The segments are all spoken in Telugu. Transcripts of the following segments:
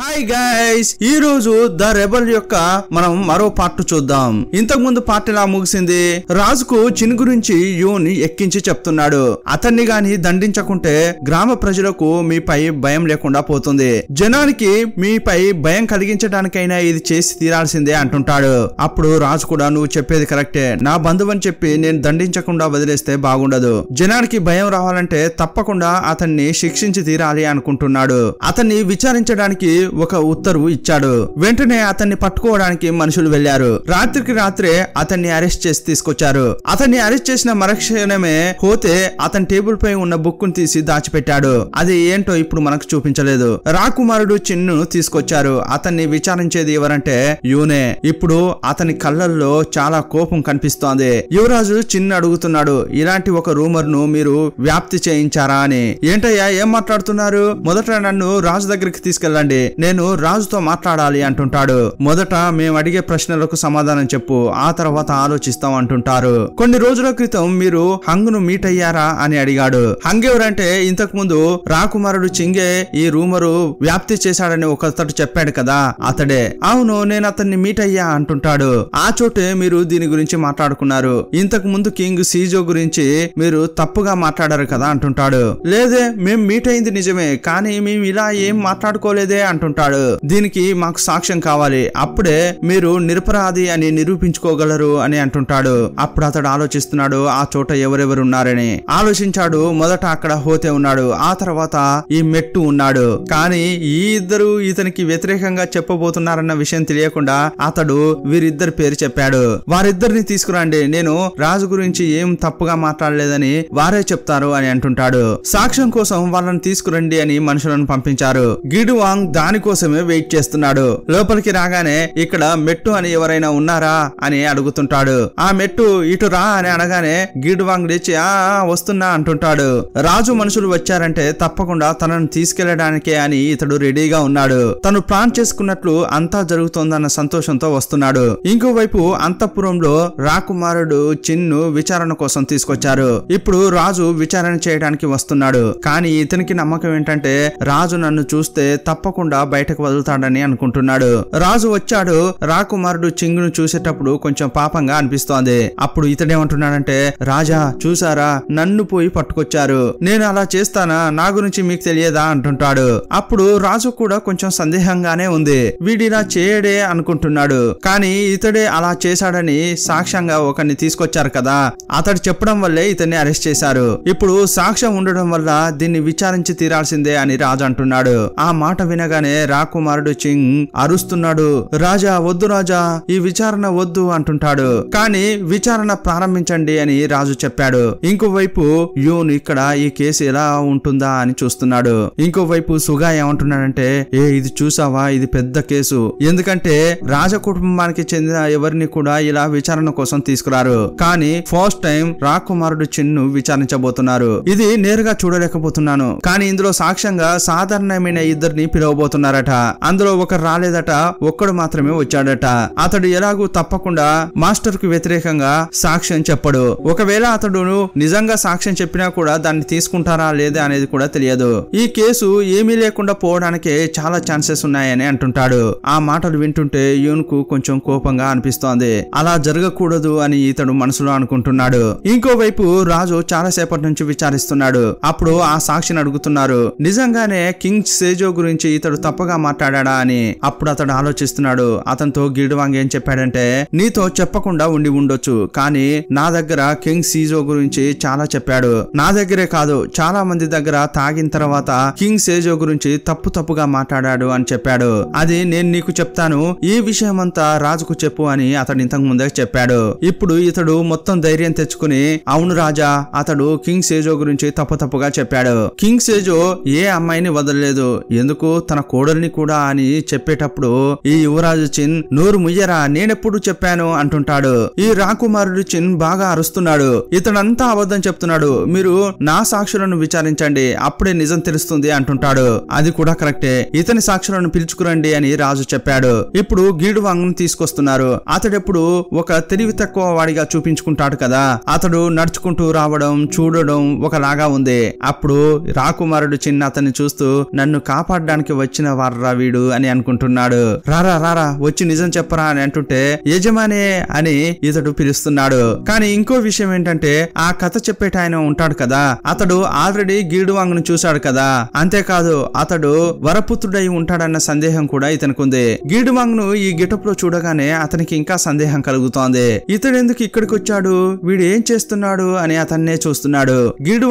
హాయ్ గైస్ ఈ రోజు ద రెబల్ యొక్క మనం మరో పార్ట్ చూద్దాం ఇంతకు ముందు పార్ట్ ఎలా ముగిసింది రాజుకు చిన్ గురించి యూని ఎక్కించి చెప్తున్నాడు అతన్ని గాని దండించకుంటే గ్రామ ప్రజలకు మీపై భయం లేకుండా పోతుంది జనానికి మీపై భయం కలిగించడానికైనా ఇది చేసి తీరాల్సిందే అంటుంటాడు అప్పుడు రాజు కూడా నువ్వు చెప్పేది కరెక్టే నా బంధువు అని చెప్పి నేను దండించకుండా వదిలేస్తే బాగుండదు జనానికి భయం రావాలంటే తప్పకుండా అతన్ని శిక్షించి తీరాలి అనుకుంటున్నాడు అతన్ని విచారించడానికి ఒక ఉత్తర్వు ఇచ్చాడు వెంటనే అతన్ని పట్టుకోవడానికి మనుషులు వెళ్లారు రాత్రికి రాత్రే అతన్ని అరెస్ట్ చేసి తీసుకొచ్చారు అతన్ని అరెస్ట్ చేసిన మరక్షణమే హోతే అతని టేబుల్ పై ఉన్న బుక్ ను తీసి దాచిపెట్టాడు అది ఏంటో ఇప్పుడు మనకు చూపించలేదు రాకుమారుడు చిన్ను తీసుకొచ్చారు అతన్ని విచారించేది ఎవరంటే యూనే ఇప్పుడు అతని కళ్ళల్లో చాలా కోపం కనిపిస్తోంది యువరాజు చిన్ను అడుగుతున్నాడు ఇలాంటి ఒక రూమర్ ను మీరు వ్యాప్తి చేయించారా అని ఏంటయ్యా ఏం మాట్లాడుతున్నారు మొదట నన్ను రాజు దగ్గరికి తీసుకెళ్ళండి నేను రాజుతో మాట్లాడాలి అంటుంటాడు మొదట మేము అడిగే ప్రశ్నలకు సమాధానం చెప్పు ఆ తర్వాత ఆలోచిస్తాం అంటుంటారు కొన్ని రోజుల క్రితం మీరు హంగ్ ను మీట్ అయ్యారా అని అడిగాడు హంగ్ ఎవరంటే ఇంతకు ముందు రాకుమారుడు చింగే ఈ రూమరు వ్యాప్తి చేశాడని ఒకతడు చెప్పాడు కదా అతడే అవును నేను అతన్ని మీట్ అయ్యా అంటుంటాడు ఆ చోటే మీరు దీని గురించి మాట్లాడుకున్నారు ఇంతకు ముందు కింగ్ సీజో గురించి మీరు తప్పుగా మాట్లాడారు కదా అంటుంటాడు లేదే మేము మీట్ అయింది నిజమే కానీ మేము ఇలా ఏం మాట్లాడుకోలేదే అంటు అంటుంటాడు దీనికి మాకు సాక్ష్యం కావాలి అప్పుడే మీరు నిరపరాధి అని నిరూపించుకోగలరు అని అంటుంటాడు అప్పుడు అతడు ఆలోచిస్తున్నాడు ఆ చోట ఎవరెవరు ఉన్నారని ఆలోచించాడు మొదట అక్కడ హోతే ఉన్నాడు ఆ తర్వాత ఈ మెట్టు ఉన్నాడు కానీ ఈ ఇద్దరు ఇతనికి వ్యతిరేకంగా చెప్పబోతున్నారన్న విషయం తెలియకుండా అతడు వీరిద్దరి పేరు చెప్పాడు వారిద్దరిని తీసుకురండి నేను రాజు గురించి ఏం తప్పుగా మాట్లాడలేదని వారే చెప్తారు అని అంటుంటాడు సాక్ష్యం కోసం వాళ్ళని తీసుకురండి అని మనుషులను పంపించారు గిడువాంగ్ దాని దానికోసమే వెయిట్ చేస్తున్నాడు లోపలికి రాగానే ఇక్కడ మెట్టు అని ఎవరైనా ఉన్నారా అని అడుగుతుంటాడు ఆ మెట్టు ఇటు రా అని అనగానే గీడు వాంగిచ్చి ఆ వస్తున్నా అంటుంటాడు రాజు మనుషులు వచ్చారంటే తప్పకుండా తనను తీసుకెళ్లడానికే అని ఇతడు రెడీగా ఉన్నాడు తను ప్లాన్ చేసుకున్నట్లు అంతా జరుగుతోందన్న సంతోషంతో వస్తున్నాడు ఇంకోవైపు అంతఃపురంలో రాకుమారుడు చిన్ను విచారణ కోసం తీసుకొచ్చారు ఇప్పుడు రాజు విచారణ చేయడానికి వస్తున్నాడు కానీ ఇతనికి నమ్మకం ఏంటంటే రాజు నన్ను చూస్తే తప్పకుండా బయటకు వదులుతాడని అనుకుంటున్నాడు రాజు వచ్చాడు రాకుమారుడు చింగును చూసేటప్పుడు కొంచెం పాపంగా అనిపిస్తోంది అప్పుడు ఇతడేమంటున్నాడంటే రాజా చూసారా నన్ను పోయి పట్టుకొచ్చారు నేను అలా చేస్తానా నా గురించి మీకు తెలియదా అంటుంటాడు అప్పుడు రాజు కూడా కొంచెం సందేహంగానే ఉంది వీడిలా చేయడే అనుకుంటున్నాడు కానీ ఇతడే అలా చేశాడని సాక్ష్యంగా ఒకరిని తీసుకొచ్చారు కదా అతడు చెప్పడం వల్లే ఇతన్ని అరెస్ట్ చేశారు ఇప్పుడు సాక్ష్యం ఉండడం వల్ల దీన్ని విచారించి తీరాల్సిందే అని రాజు అంటున్నాడు ఆ మాట వినగానే చూడగానే రాకుమారుడు చింగ్ అరుస్తున్నాడు రాజా వద్దు రాజా ఈ విచారణ వద్దు అంటుంటాడు కానీ విచారణ ప్రారంభించండి అని రాజు చెప్పాడు ఇంకోవైపు యూన్ ఇక్కడ ఈ కేసు ఎలా ఉంటుందా అని చూస్తున్నాడు ఇంకోవైపు సుగా ఏమంటున్నాడంటే ఏ ఇది చూసావా ఇది పెద్ద కేసు ఎందుకంటే రాజ కుటుంబానికి చెందిన ఎవరిని కూడా ఇలా విచారణ కోసం తీసుకురారు కానీ ఫస్ట్ టైం రాకుమారుడు చిన్ను విచారించబోతున్నారు ఇది నేరుగా చూడలేకపోతున్నాను కానీ ఇందులో సాక్ష్యంగా సాధారణమైన ఇద్దరిని పిలవబోతున్నారు పోతున్నారట అందులో ఒకరు రాలేదట ఒక్కడు మాత్రమే వచ్చాడట అతడు ఎలాగూ తప్పకుండా మాస్టర్ కు వ్యతిరేకంగా సాక్ష్యం చెప్పడు ఒకవేళ అతడు నిజంగా సాక్ష్యం చెప్పినా కూడా దాన్ని తీసుకుంటారా లేదా అనేది కూడా తెలియదు ఈ కేసు ఏమీ లేకుండా పోవడానికే చాలా ఛాన్సెస్ ఉన్నాయని అంటుంటాడు ఆ మాటలు వింటుంటే కు కొంచెం కోపంగా అనిపిస్తోంది అలా జరగకూడదు అని ఇతడు మనసులో అనుకుంటున్నాడు ఇంకోవైపు రాజు చాలాసేపటి నుంచి విచారిస్తున్నాడు అప్పుడు ఆ సాక్షిని అడుగుతున్నారు నిజంగానే కింగ్ సేజో గురించి ఇతడు తప్పుగా మాట్లాడా అని అప్పుడు అతడు ఆలోచిస్తున్నాడు అతనితో గిడ్డువాంగ్ ఏం చెప్పాడంటే నీతో చెప్పకుండా ఉండి ఉండొచ్చు కానీ నా దగ్గర కింగ్ సీజో గురించి చాలా చెప్పాడు నా దగ్గరే కాదు చాలా మంది దగ్గర తాగిన తర్వాత కింగ్ సేజో గురించి తప్పు తప్పుగా మాట్లాడాడు అని చెప్పాడు అది నేను నీకు చెప్తాను ఈ విషయమంతా రాజుకు చెప్పు అని అతడు ఇంతకు ముందే చెప్పాడు ఇప్పుడు ఇతడు మొత్తం ధైర్యం తెచ్చుకుని అవును రాజా అతడు కింగ్ సేజో గురించి తప్పు తప్పుగా చెప్పాడు కింగ్ సేజో ఏ అమ్మాయిని వదలలేదు ఎందుకు తన కోడల్ని కూడా అని చెప్పేటప్పుడు ఈ యువరాజు చిన్ నోరు ముయ్యరా నేనెప్పుడు చెప్పాను అంటుంటాడు ఈ రాకుమారుడు చిన్ బాగా అరుస్తున్నాడు ఇతడంతా అబద్ధం చెప్తున్నాడు మీరు నా సాక్షులను విచారించండి అప్పుడే నిజం తెలుస్తుంది అంటుంటాడు అది కూడా కరెక్టే ఇతని సాక్షులను పిలుచుకురండి అని రాజు చెప్పాడు ఇప్పుడు గీడు వాంగ్ను తీసుకొస్తున్నారు అతడెప్పుడు ఒక తెలివి తక్కువ వాడిగా చూపించుకుంటాడు కదా అతడు నడుచుకుంటూ రావడం చూడడం ఒకలాగా ఉంది అప్పుడు రాకుమారుడు చిన్న అతన్ని చూస్తూ నన్ను కాపాడడానికి వచ్చిన వచ్చిన వారా వీడు అని అనుకుంటున్నాడు రారా రారా వచ్చి నిజం చెప్పరా అని అంటుంటే యజమానే అని ఇతడు పిలుస్తున్నాడు కానీ ఇంకో విషయం ఏంటంటే ఆ కథ చెప్పేట ఆయన ఉంటాడు కదా అతడు ఆల్రెడీ గీడు ను చూశాడు కదా అంతేకాదు అతడు వరపుత్రుడై ఉంటాడన్న సందేహం కూడా ఇతనికి గీడువాంగ్ ను ఈ గెటప్ లో చూడగానే అతనికి ఇంకా సందేహం కలుగుతోంది ఇతడు ఎందుకు ఇక్కడికి వచ్చాడు వీడు ఏం చేస్తున్నాడు అని అతన్నే చూస్తున్నాడు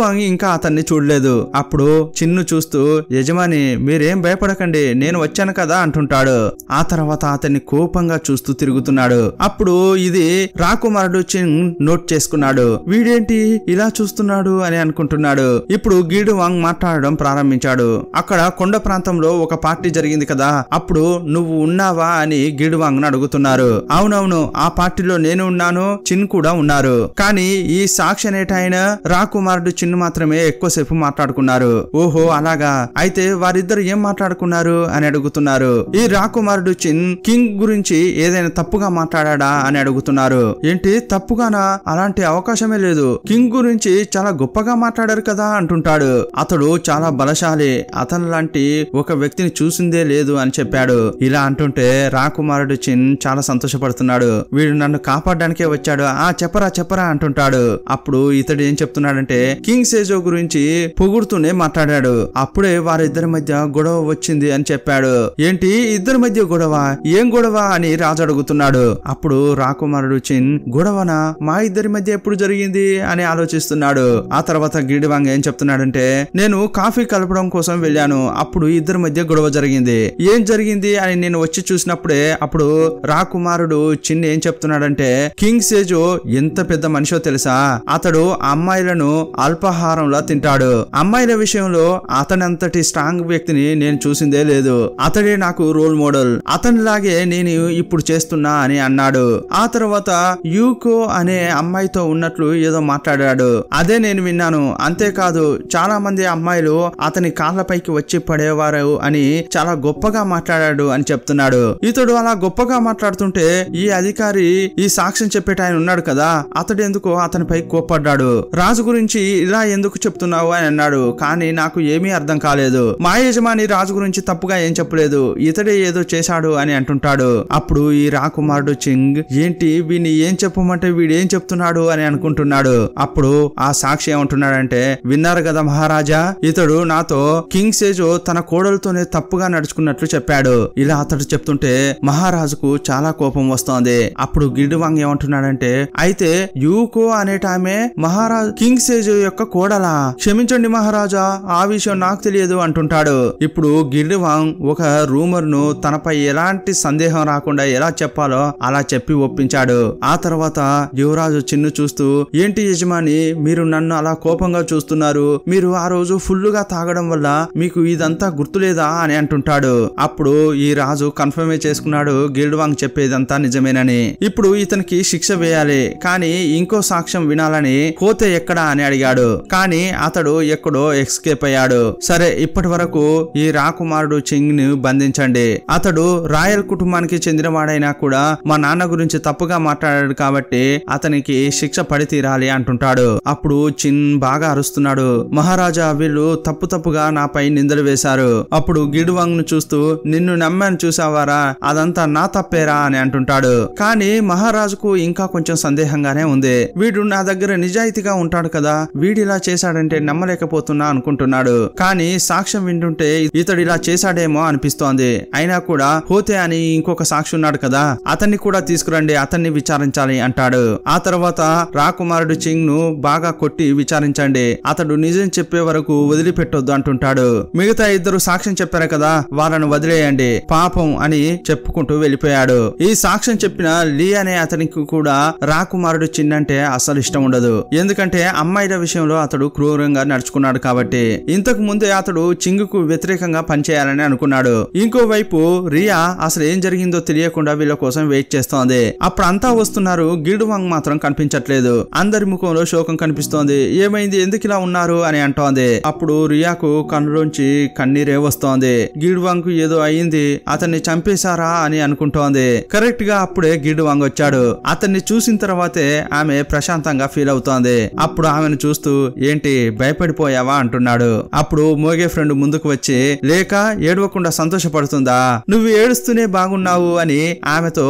వాంగ్ ఇంకా అతన్ని చూడలేదు అప్పుడు చిన్ను చూస్తూ యజమాని మీరేం భయపడక మాట్లాడకండి నేను వచ్చాను కదా అంటుంటాడు ఆ తర్వాత అతన్ని కోపంగా చూస్తూ తిరుగుతున్నాడు అప్పుడు ఇది రాకుమారుడు చింగ్ నోట్ చేసుకున్నాడు వీడేంటి ఇలా చూస్తున్నాడు అని అనుకుంటున్నాడు ఇప్పుడు గీడు వాంగ్ మాట్లాడడం ప్రారంభించాడు అక్కడ కొండ ప్రాంతంలో ఒక పార్టీ జరిగింది కదా అప్పుడు నువ్వు ఉన్నావా అని గీడు వాంగ్ అడుగుతున్నారు అవునవును ఆ పార్టీలో నేను ఉన్నాను చిన్ కూడా ఉన్నారు కానీ ఈ సాక్షి అనేటైన రాకుమారుడు చిన్ మాత్రమే ఎక్కువసేపు మాట్లాడుకున్నారు ఓహో అలాగా అయితే వారిద్దరు ఏం మాట్లాడుకున్నారు ఉన్నారు అని అడుగుతున్నారు ఈ రాకుమారుడు చిన్ కింగ్ గురించి ఏదైనా తప్పుగా మాట్లాడా అని అడుగుతున్నారు ఏంటి తప్పుగానా అలాంటి అవకాశమే లేదు కింగ్ గురించి చాలా గొప్పగా మాట్లాడారు కదా అంటుంటాడు అతడు చాలా బలశాలి అతను లాంటి ఒక వ్యక్తిని చూసిందే లేదు అని చెప్పాడు ఇలా అంటుంటే రాకుమారుడు చిన్ చాలా సంతోషపడుతున్నాడు వీడు నన్ను కాపాడడానికే వచ్చాడు ఆ చెప్పరా చెప్పరా అంటుంటాడు అప్పుడు ఇతడు ఏం చెప్తున్నాడంటే కింగ్ సేజో గురించి పొగుడుతూనే మాట్లాడాడు అప్పుడే వారిద్దరి మధ్య గొడవ వచ్చింది జరిగింది అని చెప్పాడు ఏంటి ఇద్దరి మధ్య గొడవ ఏం గొడవ అని రాజు అడుగుతున్నాడు అప్పుడు రాకుమారుడు చిన్ గొడవన మా ఇద్దరి మధ్య ఎప్పుడు జరిగింది అని ఆలోచిస్తున్నాడు ఆ తర్వాత గిడివాంగ్ ఏం చెప్తున్నాడంటే నేను కాఫీ కలపడం కోసం వెళ్ళాను అప్పుడు ఇద్దరి మధ్య గొడవ జరిగింది ఏం జరిగింది అని నేను వచ్చి చూసినప్పుడే అప్పుడు రాకుమారుడు చిన్న ఏం చెప్తున్నాడంటే కింగ్ సేజు ఎంత పెద్ద మనిషో తెలుసా అతడు అమ్మాయిలను అల్పాహారంలా తింటాడు అమ్మాయిల విషయంలో అతనంతటి స్ట్రాంగ్ వ్యక్తిని నేను చూసి చేసిందే లేదు అతడే నాకు రోల్ మోడల్ అతని లాగే నేను ఇప్పుడు చేస్తున్నా అని అన్నాడు ఆ తర్వాత యూకో అనే అమ్మాయితో ఉన్నట్లు ఏదో మాట్లాడాడు అదే నేను విన్నాను అంతేకాదు చాలా మంది అమ్మాయిలు అతని కాళ్ళపైకి వచ్చి పడేవారు అని చాలా గొప్పగా మాట్లాడాడు అని చెప్తున్నాడు ఇతడు అలా గొప్పగా మాట్లాడుతుంటే ఈ అధికారి ఈ సాక్ష్యం చెప్పేట ఆయన ఉన్నాడు కదా అతడు ఎందుకు అతనిపై కోప్పడ్డాడు రాజు గురించి ఇలా ఎందుకు చెప్తున్నావు అని అన్నాడు కానీ నాకు ఏమీ అర్థం కాలేదు మా యజమాని రాజు గురించి గురించి తప్పుగా ఏం చెప్పలేదు ఇతడే ఏదో చేశాడు అని అంటుంటాడు అప్పుడు ఈ రాకుమారుడు చింగ్ ఏంటి వీడిని ఏం చెప్పమంటే వీడు ఏం చెప్తున్నాడు అని అనుకుంటున్నాడు అప్పుడు ఆ సాక్షి ఏమంటున్నాడంటే విన్నారు కదా మహారాజా ఇతడు నాతో కింగ్ సేజు తన కోడలతోనే తప్పుగా నడుచుకున్నట్లు చెప్పాడు ఇలా అతడు చెప్తుంటే మహారాజుకు చాలా కోపం వస్తోంది అప్పుడు గిడ్వాంగ్ ఏమంటున్నాడంటే అయితే యూకో అనే ఆమె మహారాజ్ కింగ్ సేజు యొక్క కోడలా క్షమించండి మహారాజా ఆ విషయం నాకు తెలియదు అంటుంటాడు ఇప్పుడు గిడ్ బిలివాంగ్ ఒక రూమర్ను తనపై ఎలాంటి సందేహం రాకుండా ఎలా చెప్పాలో అలా చెప్పి ఒప్పించాడు ఆ తర్వాత యువరాజు చిన్ను చూస్తూ ఏంటి యజమాని మీరు నన్ను అలా కోపంగా చూస్తున్నారు మీరు ఆ రోజు ఫుల్లుగా తాగడం వల్ల మీకు ఇదంతా గుర్తులేదా అని అంటుంటాడు అప్పుడు ఈ రాజు కన్ఫర్మే చేసుకున్నాడు గిల్డ్వాంగ్ చెప్పేదంతా నిజమేనని ఇప్పుడు ఇతనికి శిక్ష వేయాలి కానీ ఇంకో సాక్ష్యం వినాలని కోతే ఎక్కడా అని అడిగాడు కానీ అతడు ఎక్కడో ఎక్స్కేప్ అయ్యాడు సరే ఇప్పటి వరకు ఈ రాకుమార్ కుమారుడు చింగ్ ను బంధించండి అతడు రాయల్ కుటుంబానికి చెందినవాడైనా కూడా మా నాన్న గురించి తప్పుగా మాట్లాడాడు కాబట్టి అతనికి శిక్ష పడి తీరాలి అంటుంటాడు అప్పుడు చిన్ బాగా అరుస్తున్నాడు మహారాజా వీళ్ళు తప్పు తప్పుగా నాపై నిందలు వేశారు అప్పుడు గిడువాంగ్ ను చూస్తూ నిన్ను నమ్మని చూసావారా అదంతా నా తప్పేరా అని అంటుంటాడు కానీ మహారాజుకు ఇంకా కొంచెం సందేహంగానే ఉంది వీడు నా దగ్గర నిజాయితీగా ఉంటాడు కదా వీడిలా చేశాడంటే నమ్మలేకపోతున్నా అనుకుంటున్నాడు కానీ సాక్ష్యం వింటుంటే ఇతడిలా చేశాడేమో అనిపిస్తోంది అయినా కూడా హోతే అని ఇంకొక సాక్షి ఉన్నాడు కదా అతన్ని కూడా తీసుకురండి అతన్ని విచారించాలి అంటాడు ఆ తర్వాత రాకుమారుడు చింగ్ ను బాగా కొట్టి విచారించండి అతడు నిజం చెప్పే వరకు వదిలిపెట్టొద్దు అంటుంటాడు మిగతా ఇద్దరు సాక్ష్యం చెప్పారు కదా వాళ్ళను వదిలేయండి పాపం అని చెప్పుకుంటూ వెళ్ళిపోయాడు ఈ సాక్ష్యం చెప్పిన లీ అనే అతనికి కూడా రాకుమారుడు అంటే అసలు ఇష్టం ఉండదు ఎందుకంటే అమ్మాయిల విషయంలో అతడు క్రూరంగా నడుచుకున్నాడు కాబట్టి ఇంతకు ముందే అతడు చింగుకు వ్యతిరేకంగా పనిచేయాలి చేయాలని అనుకున్నాడు ఇంకోవైపు రియా అసలు ఏం జరిగిందో తెలియకుండా వీళ్ళ కోసం వెయిట్ చేస్తోంది అప్పుడంతా వస్తున్నారు వాంగ్ మాత్రం కనిపించట్లేదు అందరి ముఖంలో శోకం కనిపిస్తోంది ఏమైంది ఎందుకు ఇలా ఉన్నారు అని అంటోంది అప్పుడు రియాకు కన్నులోంచి కన్నీరే వస్తోంది గిడువాంగ్ వాంగ్ ఏదో అయింది అతన్ని చంపేశారా అని అనుకుంటోంది కరెక్ట్ గా అప్పుడే వాంగ్ వచ్చాడు అతన్ని చూసిన తర్వాతే ఆమె ప్రశాంతంగా ఫీల్ అవుతోంది అప్పుడు ఆమెను చూస్తూ ఏంటి భయపడిపోయావా అంటున్నాడు అప్పుడు మోగే ఫ్రెండ్ ముందుకు వచ్చి లేక ఏడవకుండా సంతోషపడుతుందా నువ్వు ఏడుస్తూనే బాగున్నావు అని ఆమెతో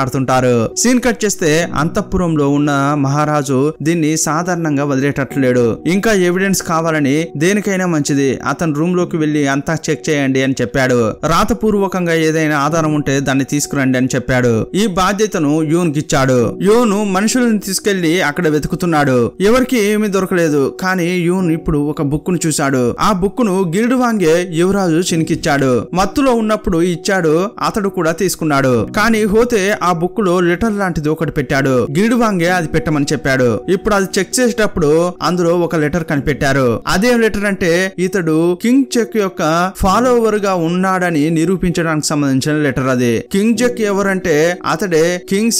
ఆడుతుంటారు సీన్ కట్ చేస్తే అంతఃపురంలో ఉన్న మహారాజు దీన్ని సాధారణంగా వదిలేటట్లేడు ఇంకా ఎవిడెన్స్ కావాలని దేనికైనా మంచిది అతను రూమ్ లోకి వెళ్లి అంతా చెక్ చేయండి అని చెప్పాడు రాతపూర్వకంగా ఏదైనా ఆధారం ఉంటే దాన్ని తీసుకురండి అని చెప్పాడు ఈ బాధ్యతను యోన్ ఇచ్చాడు యోను మనుషులను తీసుకెళ్లి అక్కడ వెతుకుతున్నాడు ఎవరికి ఏమీ దొరకలేదు కానీ యోన్ ఇప్పుడు ఒక బుక్ ను చూశాడు ఆ బుక్ ను గిల్డ్ వాంగే యువరాజు మహారాజు చినికిచ్చాడు మత్తులో ఉన్నప్పుడు ఇచ్చాడు అతడు కూడా తీసుకున్నాడు కానీ హోతే ఆ బుక్ లో లెటర్ లాంటిది ఒకటి పెట్టాడు గీడువాంగే అది పెట్టమని చెప్పాడు ఇప్పుడు అది చెక్ చేసేటప్పుడు అందులో ఒక లెటర్ కనిపెట్టారు అదేం లెటర్ అంటే ఇతడు కింగ్ చెక్ యొక్క ఫాలోవర్ గా ఉన్నాడని నిరూపించడానికి సంబంధించిన లెటర్ అది కింగ్ చెక్ ఎవరంటే అతడే కింగ్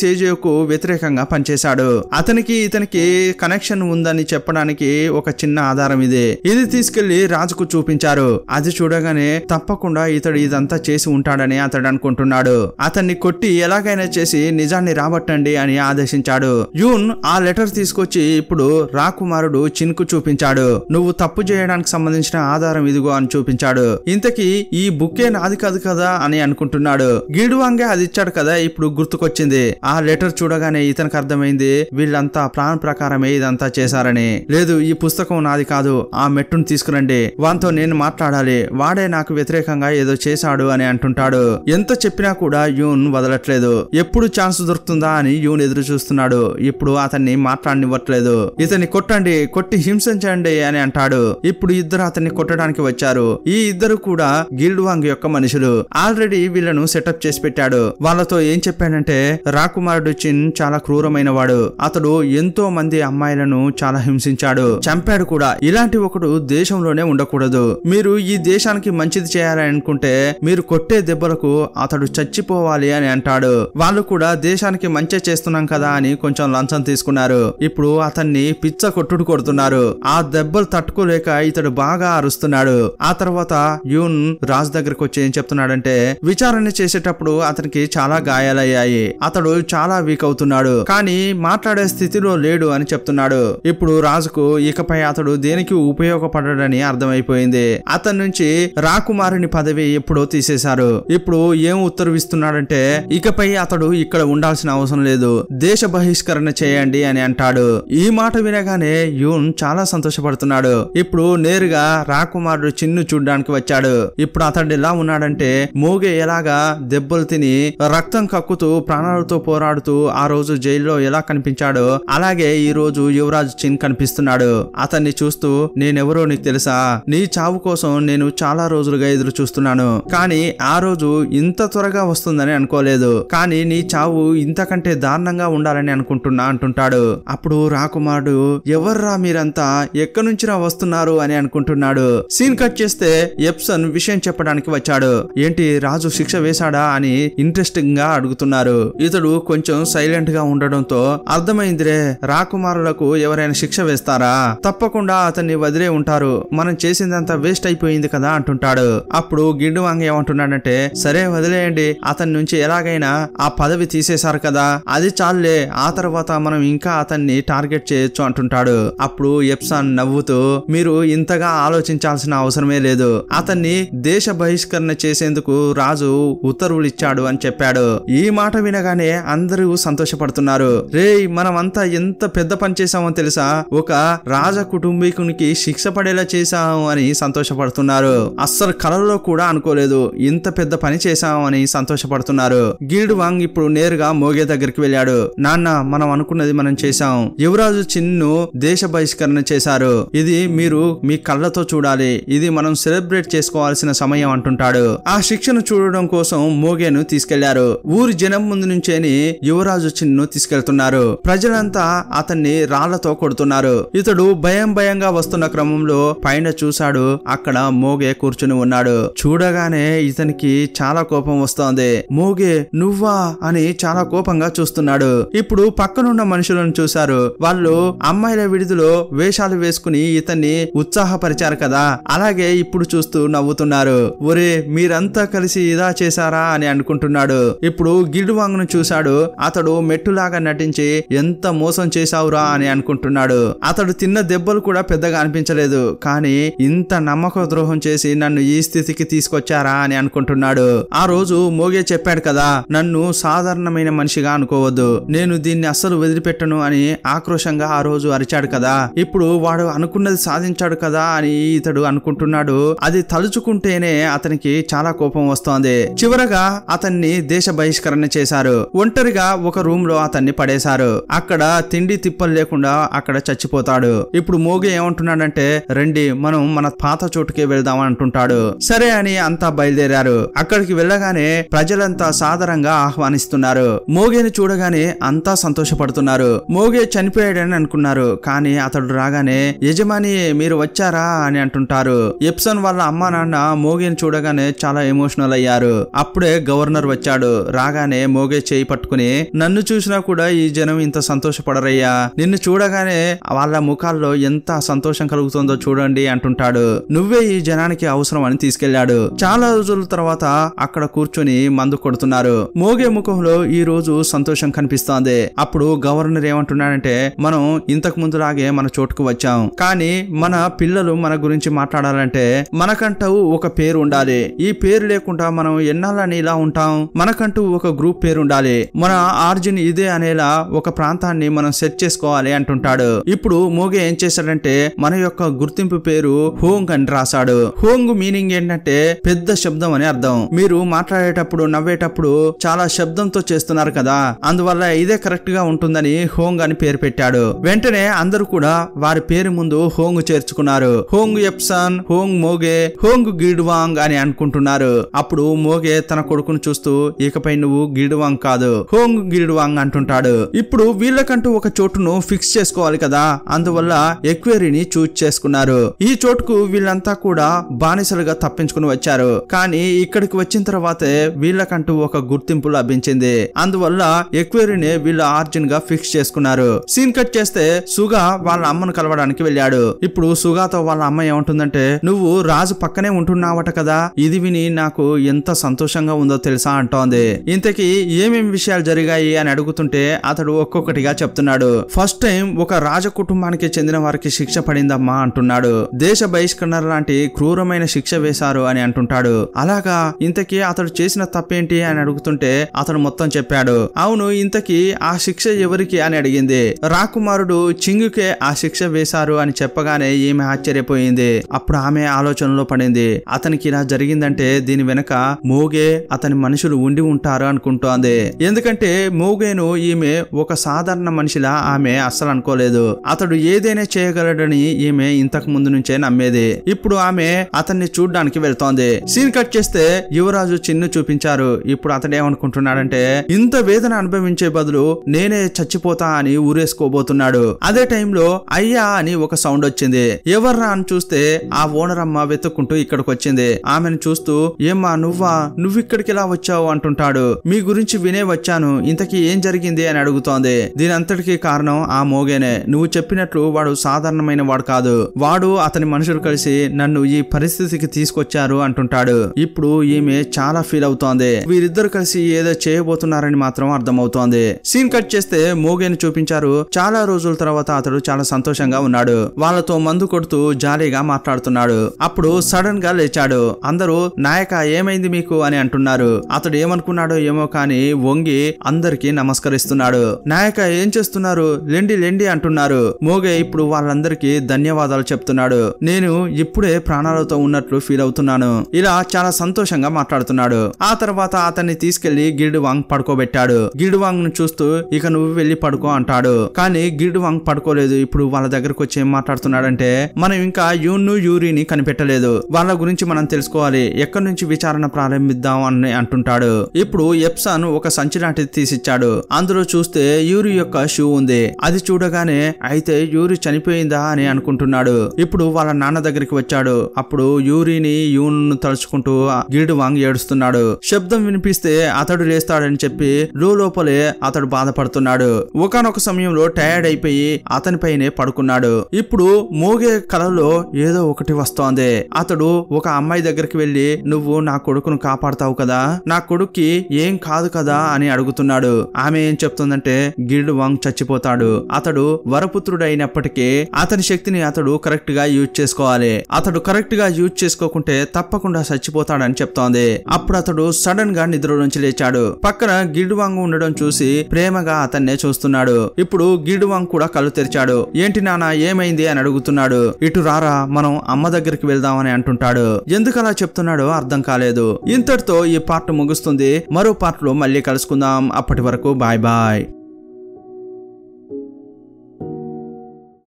కు వ్యతిరేకంగా పనిచేశాడు అతనికి ఇతనికి కనెక్షన్ ఉందని చెప్పడానికి ఒక చిన్న ఆధారం ఇది ఇది తీసుకెళ్లి రాజుకు చూపించారు అది చూడగానే చూడగానే తప్పకుండా ఇతడు ఇదంతా చేసి ఉంటాడని అతడు అనుకుంటున్నాడు అతన్ని కొట్టి ఎలాగైనా చేసి నిజాన్ని రాబట్టండి అని ఆదేశించాడు యూన్ ఆ లెటర్ తీసుకొచ్చి ఇప్పుడు రాకుమారుడు చినుకు చూపించాడు నువ్వు తప్పు చేయడానికి సంబంధించిన ఆధారం ఇదిగో అని చూపించాడు ఇంతకీ ఈ బుక్కే నాది కాదు కదా అని అనుకుంటున్నాడు గిడువాంగే అది ఇచ్చాడు కదా ఇప్పుడు గుర్తుకొచ్చింది ఆ లెటర్ చూడగానే ఇతనికి అర్థమైంది వీళ్ళంతా ప్లాన్ ప్రకారమే ఇదంతా చేశారని లేదు ఈ పుస్తకం నాది కాదు ఆ మెట్టును తీసుకురండి వాంతో నేను మాట్లాడాలి వాడు వాడే నాకు వ్యతిరేకంగా ఏదో చేశాడు అని అంటుంటాడు ఎంత చెప్పినా కూడా యూన్ వదలట్లేదు ఎప్పుడు ఛాన్స్ దొరుకుతుందా అని యూన్ ఎదురు చూస్తున్నాడు ఇప్పుడు అతన్ని మాట్లాడినివ్వట్లేదు ఇతన్ని కొట్టండి కొట్టి హింసించండి అని అంటాడు ఇప్పుడు ఇద్దరు అతన్ని కొట్టడానికి వచ్చారు ఈ ఇద్దరు కూడా గిల్డ్ వాంగ్ యొక్క మనుషులు ఆల్రెడీ వీళ్ళను సెటప్ చేసి పెట్టాడు వాళ్ళతో ఏం చెప్పాడంటే రాకుమారుడు చిన్ చాలా క్రూరమైన వాడు అతడు ఎంతో మంది అమ్మాయిలను చాలా హింసించాడు చంపాడు కూడా ఇలాంటి ఒకడు దేశంలోనే ఉండకూడదు మీరు ఈ దేశానికి అతనికి మంచిది చేయాలని అనుకుంటే మీరు కొట్టే దెబ్బలకు అతడు చచ్చిపోవాలి అని అంటాడు వాళ్ళు కూడా దేశానికి మంచి చేస్తున్నాం కదా అని కొంచెం లంచం తీసుకున్నారు ఇప్పుడు అతన్ని పిచ్చ కొట్టుడు కొడుతున్నారు ఆ దెబ్బలు తట్టుకోలేక ఇతడు బాగా అరుస్తున్నాడు ఆ తర్వాత యూన్ రాజు దగ్గరకు వచ్చి ఏం చెప్తున్నాడంటే విచారణ చేసేటప్పుడు అతనికి చాలా గాయాలయ్యాయి అతడు చాలా వీక్ అవుతున్నాడు కానీ మాట్లాడే స్థితిలో లేడు అని చెప్తున్నాడు ఇప్పుడు రాజుకు ఇకపై అతడు దేనికి ఉపయోగపడడని అర్థమైపోయింది అతని నుంచి రాకుమారుని పదవి ఎప్పుడో తీసేశారు ఇప్పుడు ఏం ఉత్తర్విస్తున్నాడంటే ఇకపై అతడు ఇక్కడ ఉండాల్సిన అవసరం లేదు దేశ బహిష్కరణ చేయండి అని అంటాడు ఈ మాట వినగానే యూన్ చాలా సంతోషపడుతున్నాడు ఇప్పుడు నేరుగా రాకుమారుడు చిన్ను చూడ్డానికి వచ్చాడు ఇప్పుడు అతడు ఎలా ఉన్నాడంటే మోగే ఎలాగా దెబ్బలు తిని రక్తం కక్కుతూ ప్రాణాలతో పోరాడుతూ ఆ రోజు జైల్లో ఎలా కనిపించాడో అలాగే ఈ రోజు యువరాజ్ చిన్ కనిపిస్తున్నాడు అతన్ని చూస్తూ నేనెవరో నీకు తెలుసా నీ చావు కోసం నేను చాలా చాలా రోజులుగా ఎదురు చూస్తున్నాను కానీ ఆ రోజు ఇంత త్వరగా వస్తుందని అనుకోలేదు కానీ నీ చావు ఇంతకంటే దారుణంగా ఉండాలని అనుకుంటున్నా అంటుంటాడు అప్పుడు రాకుమారుడు ఎవర్రా మీరంతా ఎక్కడి నుంచిరా వస్తున్నారు అని అనుకుంటున్నాడు సీన్ కట్ చేస్తే ఎప్సన్ విషయం చెప్పడానికి వచ్చాడు ఏంటి రాజు శిక్ష వేశాడా అని ఇంట్రెస్టింగ్ గా అడుగుతున్నారు ఇతడు కొంచెం సైలెంట్ గా ఉండడంతో అర్థమైందిరే రాకుమారులకు ఎవరైనా శిక్ష వేస్తారా తప్పకుండా అతన్ని వదిలే ఉంటారు మనం చేసిందంతా వేస్ట్ అయిపోయింది కదా అంటున్నారు అంటుంటాడు అప్పుడు గిడ్డు వాంగ్ ఏమంటున్నాడంటే సరే వదిలేయండి అతని నుంచి ఎలాగైనా ఆ పదవి తీసేశారు కదా అది చాలులే ఆ తర్వాత మనం ఇంకా అతన్ని టార్గెట్ చేయొచ్చు అంటుంటాడు అప్పుడు ఎప్సాన్ నవ్వుతూ మీరు ఇంతగా ఆలోచించాల్సిన అవసరమే లేదు అతన్ని దేశ బహిష్కరణ చేసేందుకు రాజు ఉత్తర్వులు ఇచ్చాడు అని చెప్పాడు ఈ మాట వినగానే అందరూ సంతోషపడుతున్నారు రే మనమంతా ఎంత పెద్ద పని చేసామో తెలుసా ఒక రాజ కుటుంబీకునికి శిక్ష పడేలా చేశాము అని సంతోషపడుతున్నారు అస్సలు కలలో కూడా అనుకోలేదు ఇంత పెద్ద పని చేశామని సంతోషపడుతున్నారు గిల్డ్ వాంగ్ ఇప్పుడు నేరుగా మోగే దగ్గరికి వెళ్ళాడు నాన్న మనం అనుకున్నది మనం చేశాం యువరాజు చిన్ను దేశ బహిష్కరణ చేశారు ఇది మీరు మీ కళ్ళతో చూడాలి ఇది మనం సెలబ్రేట్ చేసుకోవాల్సిన సమయం అంటుంటాడు ఆ శిక్షను చూడడం కోసం మోగేను తీసుకెళ్లారు ఊరి జనం ముందు నుంచేని యువరాజు చిన్ను తీసుకెళ్తున్నారు ప్రజలంతా అతన్ని రాళ్లతో కొడుతున్నారు ఇతడు భయం భయంగా వస్తున్న క్రమంలో పైన చూశాడు అక్కడ మోగే కూర్చు కూర్చుని ఉన్నాడు చూడగానే ఇతనికి చాలా కోపం వస్తోంది మూగే నువ్వా అని చాలా కోపంగా చూస్తున్నాడు ఇప్పుడు పక్కనున్న మనుషులను చూశారు వాళ్ళు అమ్మాయిల విడిదిలో వేషాలు వేసుకుని ఇతన్ని ఉత్సాహపరిచారు కదా అలాగే ఇప్పుడు చూస్తూ నవ్వుతున్నారు ఒరే మీరంతా కలిసి ఇదా చేశారా అని అనుకుంటున్నాడు ఇప్పుడు గిడ్డు వాంగ్ ను చూశాడు అతడు మెట్టులాగా నటించి ఎంత మోసం చేశావురా అని అనుకుంటున్నాడు అతడు తిన్న దెబ్బలు కూడా పెద్దగా అనిపించలేదు కానీ ఇంత నమ్మక ద్రోహం చేసి నన్ను ఈ స్థితికి తీసుకొచ్చారా అని అనుకుంటున్నాడు ఆ రోజు మోగే చెప్పాడు కదా నన్ను సాధారణమైన మనిషిగా అనుకోవద్దు నేను దీన్ని అస్సలు వదిలిపెట్టను అని ఆక్రోశంగా ఆ రోజు అరిచాడు కదా ఇప్పుడు వాడు అనుకున్నది సాధించాడు కదా అని ఇతడు అనుకుంటున్నాడు అది తలుచుకుంటేనే అతనికి చాలా కోపం వస్తోంది చివరగా అతన్ని దేశ బహిష్కరణ చేశారు ఒంటరిగా ఒక రూమ్ లో అతన్ని పడేశారు అక్కడ తిండి తిప్పలు లేకుండా అక్కడ చచ్చిపోతాడు ఇప్పుడు మోగే ఏమంటున్నాడంటే రండి మనం మన పాత చోటుకే వెళ్దాం ఉంటాడు సరే అని అంతా బయలుదేరారు అక్కడికి వెళ్ళగానే ప్రజలంతా సాధారణంగా ఆహ్వానిస్తున్నారు మోగేని చూడగానే అంతా సంతోషపడుతున్నారు మోగే చనిపోయాడని అనుకున్నారు కానీ అతడు రాగానే యజమాని మీరు వచ్చారా అని అంటుంటారు ఎప్సన్ వాళ్ళ అమ్మా నాన్న మోగేని చూడగానే చాలా ఎమోషనల్ అయ్యారు అప్పుడే గవర్నర్ వచ్చాడు రాగానే మోగే చేయి పట్టుకుని నన్ను చూసినా కూడా ఈ జనం ఇంత సంతోషపడరయ్యా నిన్ను చూడగానే వాళ్ళ ముఖాల్లో ఎంత సంతోషం కలుగుతుందో చూడండి అంటుంటాడు నువ్వే ఈ జనానికి అవసరం అని తీసుకెళ్లాడు చాలా రోజుల తర్వాత అక్కడ కూర్చొని మందు కొడుతున్నారు మోగే ముఖంలో ఈ రోజు సంతోషం కనిపిస్తోంది అప్పుడు గవర్నర్ ఏమంటున్నాడంటే మనం ఇంతకు ముందు లాగే మన చోటుకు వచ్చాం కానీ మన పిల్లలు మన గురించి మాట్లాడాలంటే మనకంటూ ఒక పేరు ఉండాలి ఈ పేరు లేకుండా మనం ఎన్నాళ్ళని ఇలా ఉంటాం మనకంటూ ఒక గ్రూప్ పేరు ఉండాలి మన ఆర్జిన్ ఇదే అనేలా ఒక ప్రాంతాన్ని మనం సెట్ చేసుకోవాలి అంటుంటాడు ఇప్పుడు మోగే ఏం చేశాడంటే మన యొక్క గుర్తింపు పేరు హోంగ్ అని రాశాడు హోంగ్ చుంగ్ మీనింగ్ ఏంటంటే పెద్ద శబ్దం అని అర్థం మీరు మాట్లాడేటప్పుడు నవ్వేటప్పుడు చాలా శబ్దంతో చేస్తున్నారు కదా అందువల్ల ఇదే కరెక్ట్ గా ఉంటుందని హోంగ్ అని పేరు పెట్టాడు వెంటనే అందరూ కూడా వారి పేరు ముందు హోంగ్ చేర్చుకున్నారు హోంగ్ ఎప్సన్ హోంగ్ మోగే హోంగ్ గిడ్వాంగ్ అని అనుకుంటున్నారు అప్పుడు మోగే తన కొడుకును చూస్తూ ఇకపై నువ్వు గిడ్వాంగ్ కాదు హోంగ్ గిడ్వాంగ్ అంటుంటాడు ఇప్పుడు వీళ్ళకంటూ ఒక చోటును ఫిక్స్ చేసుకోవాలి కదా అందువల్ల ఎక్వేరీని చూజ్ చేసుకున్నారు ఈ చోటుకు వీళ్ళంతా కూడా బా బానిసలుగా తప్పించుకుని వచ్చారు కానీ ఇక్కడికి వచ్చిన తర్వాతే వీళ్ళకంటూ ఒక గుర్తింపు లభించింది అందువల్ల ఎక్వేరిని వీళ్ళ ఆర్జున్ గా ఫిక్స్ చేసుకున్నారు సీన్ కట్ చేస్తే సుగా వాళ్ళ అమ్మను కలవడానికి వెళ్ళాడు ఇప్పుడు సుగాతో వాళ్ళ అమ్మ ఏమంటుందంటే నువ్వు రాజు పక్కనే ఉంటున్నావట కదా ఇది విని నాకు ఎంత సంతోషంగా ఉందో తెలుసా అంటోంది ఇంతకీ ఏమేమి విషయాలు జరిగాయి అని అడుగుతుంటే అతడు ఒక్కొక్కటిగా చెప్తున్నాడు ఫస్ట్ టైం ఒక రాజ కుటుంబానికి చెందిన వారికి శిక్ష పడిందమ్మా అంటున్నాడు దేశ బహిష్కరణ లాంటి క్రూరమైన కఠినమైన శిక్ష వేశారు అని అంటుంటాడు అలాగా ఇంతకీ అతడు చేసిన తప్పేంటి అని అడుగుతుంటే అతడు మొత్తం చెప్పాడు అవును ఇంతకీ ఆ శిక్ష ఎవరికి అని అడిగింది రాకుమారుడు చింగుకే ఆ శిక్ష వేశారు అని చెప్పగానే ఈమె ఆశ్చర్యపోయింది అప్పుడు ఆమె ఆలోచనలో పడింది అతనికి ఇలా జరిగిందంటే దీని వెనక మోగే అతని మనుషులు ఉండి ఉంటారు అనుకుంటోంది ఎందుకంటే మోగేను ఈమె ఒక సాధారణ మనిషిలా ఆమె అస్సలు అనుకోలేదు అతడు ఏదైనా చేయగలడని ఈమె ఇంతకు ముందు నుంచే నమ్మేది ఇప్పుడు ఆమె అతని అతన్ని చూడడానికి వెళ్తోంది సీన్ కట్ చేస్తే యువరాజు చిన్ను చూపించారు ఇప్పుడు అతడు ఏమనుకుంటున్నాడంటే ఇంత వేదన అనుభవించే బదులు నేనే చచ్చిపోతా అని ఊరేసుకోబోతున్నాడు అదే టైంలో అయ్యా అని ఒక సౌండ్ వచ్చింది ఎవర్రా అని చూస్తే ఆ ఓనర్ అమ్మ వెతుక్కుంటూ ఇక్కడికి వచ్చింది ఆమెను చూస్తూ ఏమ్మా నువ్వా నువ్విక్కడికి ఎలా వచ్చావు అంటుంటాడు మీ గురించి వినే వచ్చాను ఇంతకీ ఏం జరిగింది అని అడుగుతోంది దీనంతటికీ కారణం ఆ మోగేనే నువ్వు చెప్పినట్లు వాడు సాధారణమైన వాడు కాదు వాడు అతని మనుషులు కలిసి నన్ను ఈ పరిస్థితి పరిస్థితికి తీసుకొచ్చారు అంటుంటాడు ఇప్పుడు ఈమె చాలా ఫీల్ అవుతోంది వీరిద్దరు కలిసి ఏదో చేయబోతున్నారని మాత్రం అర్థమవుతోంది సీన్ కట్ చేస్తే మోగేని చూపించారు చాలా రోజుల తర్వాత అతడు చాలా సంతోషంగా ఉన్నాడు వాళ్ళతో మందు కొడుతూ జాలీగా మాట్లాడుతున్నాడు అప్పుడు సడన్ గా లేచాడు అందరూ నాయక ఏమైంది మీకు అని అంటున్నారు అతడు ఏమనుకున్నాడో ఏమో కానీ వంగి అందరికి నమస్కరిస్తున్నాడు నాయక ఏం చేస్తున్నారు లెండి లెండి అంటున్నారు మోగే ఇప్పుడు వాళ్ళందరికీ ధన్యవాదాలు చెప్తున్నాడు నేను ఇప్పుడే ప్రాణాలతో ఉన్న ఉన్నట్లు ఫీల్ అవుతున్నాను ఇలా చాలా సంతోషంగా మాట్లాడుతున్నాడు ఆ తర్వాత అతన్ని తీసుకెళ్లి గిర్డ్ వాంగ్ పడుకోబెట్టాడు గిర్డ్ వాంగ్ ను చూస్తూ ఇక నువ్వు వెళ్ళి పడుకో అంటాడు కానీ గిర్డ్ వాంగ్ పడుకోలేదు ఇప్పుడు వాళ్ళ దగ్గరకు వచ్చి ఏం మాట్లాడుతున్నాడంటే మనం ఇంకా యూరి యూరిని కనిపెట్టలేదు వాళ్ళ గురించి మనం తెలుసుకోవాలి ఎక్కడి నుంచి విచారణ ప్రారంభిద్దాం అని అంటుంటాడు ఇప్పుడు ఎప్సాన్ ఒక సంచి లాంటిది తీసిచ్చాడు అందులో చూస్తే యూరి యొక్క షూ ఉంది అది చూడగానే అయితే యూరి చనిపోయిందా అని అనుకుంటున్నాడు ఇప్పుడు వాళ్ళ నాన్న దగ్గరికి వచ్చాడు అప్పుడు యూరిని యూన్ను తలుచుకుంటూ గిరిడు వాంగ్ ఏడుస్తున్నాడు శబ్దం వినిపిస్తే అతడు లేస్తాడని చెప్పి రూ లోపలే అతడు బాధపడుతున్నాడు ఒకనొక సమయంలో టయర్డ్ అయిపోయి అతనిపైనే పడుకున్నాడు ఇప్పుడు మోగే కలలో ఏదో ఒకటి వస్తోంది అతడు ఒక అమ్మాయి దగ్గరికి వెళ్లి నువ్వు నా కొడుకును కాపాడతావు కదా నా కొడుక్కి ఏం కాదు కదా అని అడుగుతున్నాడు ఆమె ఏం చెప్తుందంటే గిల్డ్ వాంగ్ చచ్చిపోతాడు అతడు వరపుత్రుడైనప్పటికీ అతని శక్తిని అతడు కరెక్ట్ గా యూజ్ చేసుకోవాలి అతడు కరెక్ట్ గా యూజ్ యూజ్ చేసుకోకుంటే తప్పకుండా చచ్చిపోతాడని చెప్తోంది అప్పుడు అతడు సడన్ గా నిద్ర నుంచి లేచాడు పక్కన గిడ్వాంగ్ ఉండడం చూసి ప్రేమగా అతన్నే చూస్తున్నాడు ఇప్పుడు గిడ్డువాంగ్ కూడా కళ్ళు తెరిచాడు ఏంటి నాన్న ఏమైంది అని అడుగుతున్నాడు ఇటు రారా మనం అమ్మ దగ్గరికి వెళ్దామని అంటుంటాడు ఎందుకలా చెప్తున్నాడో అర్థం కాలేదు ఇంతటితో ఈ పార్ట్ ముగుస్తుంది మరో పార్ట్ లో మళ్ళీ కలుసుకుందాం అప్పటి వరకు బాయ్ బాయ్